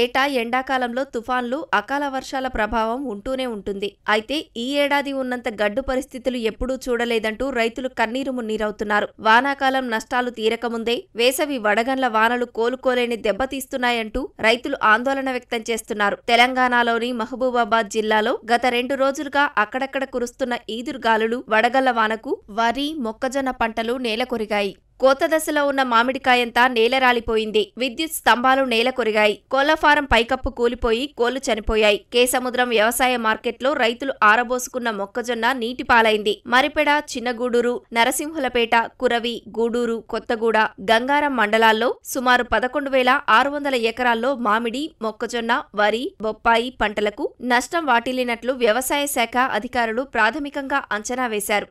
ఏటా ఎండాకాలంలో తుఫాన్లు అకాల వర్షాల ప్రభావం ఉంటూనే ఉంటుంది అయితే ఈ ఏడాది ఉన్నంత గడ్డు పరిస్థితులు ఎప్పుడూ చూడలేదంటూ రైతులు కన్నీరు మున్నీరవుతున్నారు వానాకాలం నష్టాలు తీరకముందే వేసవి వడగండ్ల వానలు కోలుకోలేని దెబ్బతీస్తున్నాయంటూ రైతులు ఆందోళన వ్యక్తం చేస్తున్నారు తెలంగాణలోని మహబూబాబాద్ జిల్లాలో గత రెండు రోజులుగా అక్కడక్కడ కురుస్తున్న ఈదురుగాలులు వడగళ్ల వానకు వరి మొక్కజొన్న పంటలు నేలకొరిగాయి కోత దశలో ఉన్న మామిడికాయంతా నేల రాలిపోయింది విద్యుత్ స్తంభాలు నేల కొరిగాయి కోళ్ల ఫారం పైకప్పు కూలిపోయి కోళ్లు చనిపోయాయి కేసముద్రం వ్యవసాయ మార్కెట్లో రైతులు ఆరబోసుకున్న మొక్కజొన్న నీటి పాలైంది మరిపెడ చిన్నగూడూరు నరసింహులపేట కురవి గూడూరు కొత్తగూడ గంగారం మండలాల్లో సుమారు పదకొండు వేల ఆరు వందల ఎకరాల్లో మామిడి మొక్కజొన్న వరి బొప్పాయి పంటలకు నష్టం వాటిల్లినట్లు వ్యవసాయ శాఖ అధికారులు ప్రాథమికంగా అంచనా వేశారు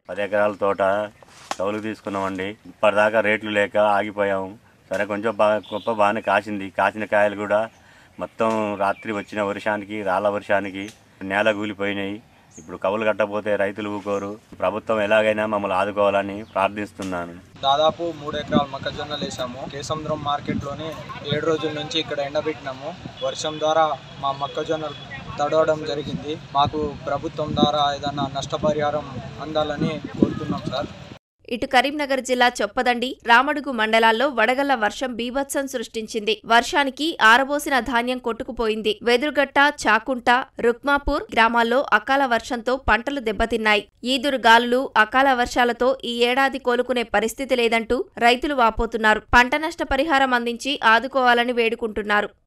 కౌలుకు తీసుకున్నామండి ఇప్పటిదాకా రేట్లు లేక ఆగిపోయాము సరే కొంచెం బాగా గొప్ప బాగానే కాసింది కాసిన కాయలు కూడా మొత్తం రాత్రి వచ్చిన వర్షానికి రాళ్ళ వర్షానికి నేల కూలిపోయినాయి ఇప్పుడు కవులు కట్టకపోతే రైతులు ఊకోరు ప్రభుత్వం ఎలాగైనా మమ్మల్ని ఆదుకోవాలని ప్రార్థిస్తున్నాను దాదాపు మూడు ఎకరాలు మొక్కజొన్నలు వేసాము కేసముద్రం మార్కెట్లోనే ఏడు రోజుల నుంచి ఇక్కడ ఎండబెట్టినాము వర్షం ద్వారా మా మొక్కజొన్నలు తడవడం జరిగింది మాకు ప్రభుత్వం ద్వారా ఏదన్నా నష్టపరిహారం అందాలని కోరుతున్నాం సార్ ఇటు కరీంనగర్ జిల్లా చొప్పదండి రామడుగు మండలాల్లో వడగళ్ల వర్షం బీభత్సం సృష్టించింది వర్షానికి ఆరబోసిన ధాన్యం కొట్టుకుపోయింది వెదురుగట్ట చాకుంట రుక్మాపూర్ గ్రామాల్లో అకాల వర్షంతో పంటలు దెబ్బతిన్నాయి ఈదురు గాలులు అకాల వర్షాలతో ఈ ఏడాది కోలుకునే పరిస్థితి లేదంటూ రైతులు వాపోతున్నారు పంట నష్ట పరిహారం అందించి ఆదుకోవాలని వేడుకుంటున్నారు